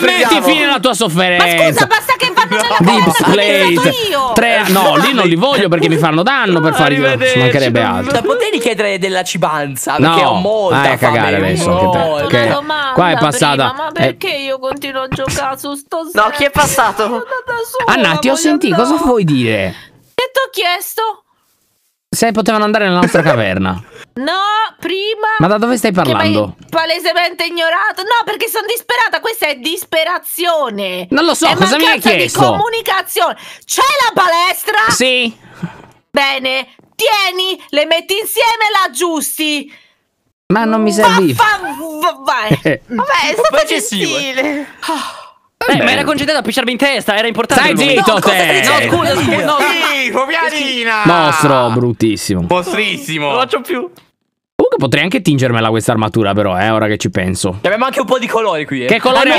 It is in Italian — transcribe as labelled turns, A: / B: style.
A: metti fine alla tua sofferenza. Ma scusa, basta che vadano alla Deep io. Tre, no, lì non li voglio perché mi fanno danno per fare io. Ci mancherebbe altro. Ma cioè, potevi chiedere della cibanza? Perché no. ho ah, molta Vai a cagare adesso anche te. Okay. Qua è passata. Prima, ma eh. perché eh. io continuo a giocare su sto No, chi è passato? Anna, ti ho sentito, cosa vuoi dire? Che ti ho chiesto? se potevano andare nella nostra caverna. No, prima. Ma da dove stai parlando? palesemente ignorato. No, perché sono disperata. Questa è disperazione. Non lo so, è cosa mi hai chiesto? Di comunicazione. C'è la palestra? Sì. Bene, tieni, le metti insieme e la aggiusti. Ma non mi serve. Va, va, va, vai. Vabbè, è stato gentile. Oh. Ah. Beh, ma era congedato a pisciarmi in testa, era importante. Stai zitto no, te! No, scusa, scusa, no. Schifo, pianina! Mostro, bruttissimo. Mostrissimo. Non lo faccio più. Comunque potrei anche tingermela questa armatura però, eh, ora che ci penso. abbiamo anche un po' di colori qui, eh. Che colori?